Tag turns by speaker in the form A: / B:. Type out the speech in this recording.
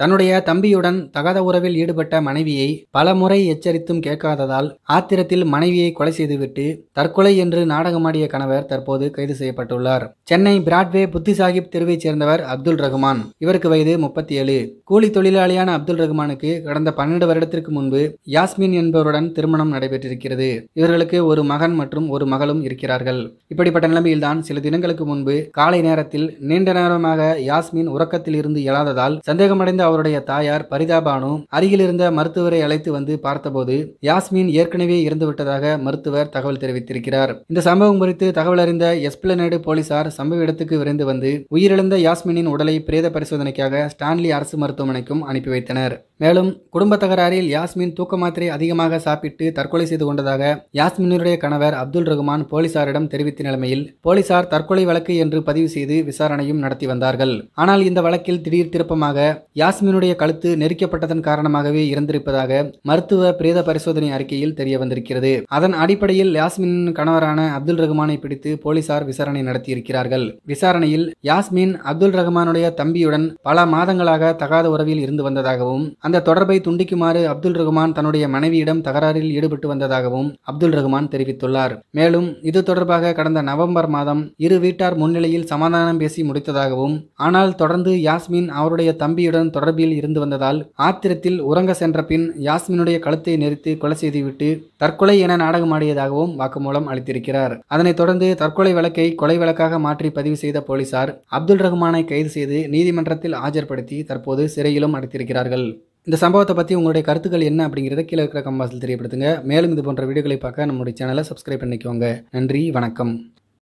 A: தன்னுடைய தம்பியுடன் தகாத உறவில் ஈடுபட்ட மனைவியை பல முறை எச்சரித்தும் கேட்காததால் ஆத்திரத்தில் மனைவியை கொலை செய்துவிட்டு தற்கொலை என்று நாடகமாடிய கணவர் தற்போது கைது செய்யப்பட்டுள்ளார் சென்னை பிராட்வே புத்தி சாஹிப் தெருவைச் சேர்ந்தவர் அப்துல் ரகுமான் இவருக்கு வயது முப்பத்தி ஏழு கூலி தொழிலாளியான அப்துல் ரகுமானுக்கு கடந்த பன்னெண்டு வருடத்திற்கு முன்பு யாஸ்மின் என்பவருடன் திருமணம் நடைபெற்றிருக்கிறது இவர்களுக்கு ஒரு மகன் மற்றும் ஒரு மகளும் இருக்கிறார்கள் இப்படிப்பட்ட நிலைமையில்தான் சில தினங்களுக்கு முன்பு காலை நேரத்தில் நீண்ட நேரமாக யாஸ்மின் உறக்கத்தில் இருந்து இயலாததால் சந்தேகமடைந்த அவருடைய தாயார் பரிதாபானு அருகிலிருந்த மருத்துவரை அழைத்து வந்து பார்த்தபோது யாஸ்மின் ஏற்கனவே இறந்துவிட்டதாக மருத்துவர் தகவல் தெரிவித்திருக்கிறார் இந்த சம்பவம் குறித்து தகவல் அறிந்த எஸ்பிளனேடு போலீசார் சம்பவ இடத்துக்கு விரைந்து வந்து உயிரிழந்த யாஸ்மினின் உடலை பிரேத பரிசோதனைக்காக ஸ்டான்லி அரசு மருத்துவமனைக்கும் அனுப்பி வைத்தனர் மேலும் குடும்ப தகராறில் யாஸ்மின் தூக்க மாத்திரை அதிகமாக சாப்பிட்டு தற்கொலை செய்து கொண்டதாக யாஸ்மினுடைய கணவர் அப்துல் ரகுமான் போலீசாரிடம் தெரிவித்த நிலைமையில் போலீசார் தற்கொலை வழக்கு என்று பதிவு செய்து விசாரணையும் நடத்தி வந்தார்கள் ஆனால் இந்த வழக்கில் திடீர் திருப்பமாக யாஸ் ஜாஸ்மினுடைய கழுத்து நெரிக்கப்பட்டதன் காரணமாகவே இறந்திருப்பதாக மருத்துவ பிரேத பரிசோதனை அறிக்கையில் தெரிய வந்திருக்கிறது அதன் அடிப்படையில் யாஸ்மின் கணவரான அப்துல் ரஹ்மானை பிடித்து போலீசார் விசாரணை நடத்தியிருக்கிறார்கள் விசாரணையில் யாஸ்மின் அப்துல் ரஹ்மானுடைய தம்பியுடன் பல மாதங்களாக தகாத உறவில் இருந்து வந்ததாகவும் அந்த தொடர்பை துண்டிக்குமாறு அப்துல் ரஹ்மான் தன்னுடைய மனைவியிடம் தகராறில் ஈடுபட்டு வந்ததாகவும் அப்துல் ரஹ்மான் தெரிவித்துள்ளார் மேலும் இது தொடர்பாக கடந்த நவம்பர் மாதம் இரு வீட்டார் முன்னிலையில் சமாதானம் பேசி முடித்ததாகவும் ஆனால் தொடர்ந்து யாஸ்மின் அவருடைய தம்பியுடன் தொடர்பு தொடர்பில் இருந்து வந்ததால் ஆத்திரத்தில் உறங்க சென்ற பின் யாஸ்மினுடைய கழுத்தை நெரித்து கொலை செய்துவிட்டு தற்கொலை என நாடகமாடியதாகவும் வாக்குமூலம் அளித்திருக்கிறார் அதனைத் தொடர்ந்து தற்கொலை வழக்கை கொலை வழக்காக மாற்றி பதிவு செய்த போலீசார் அப்துல் ரஹ்மானை கைது செய்து நீதிமன்றத்தில் ஆஜர்படுத்தி தற்போது சிறையிலும் அடைத்திருக்கிறார்கள் இந்த சம்பவத்தை பற்றி உங்களுடைய கருத்துக்கள் என்ன அப்படிங்கிறத கீழே இருக்கிற கம்பாசில் தெரியப்படுத்துங்க மேலும் இது போன்ற வீடியோக்களை பார்க்க நம்முடைய சேனலை சப்ஸ்கிரைப் பண்ணிக்கோங்க நன்றி வணக்கம்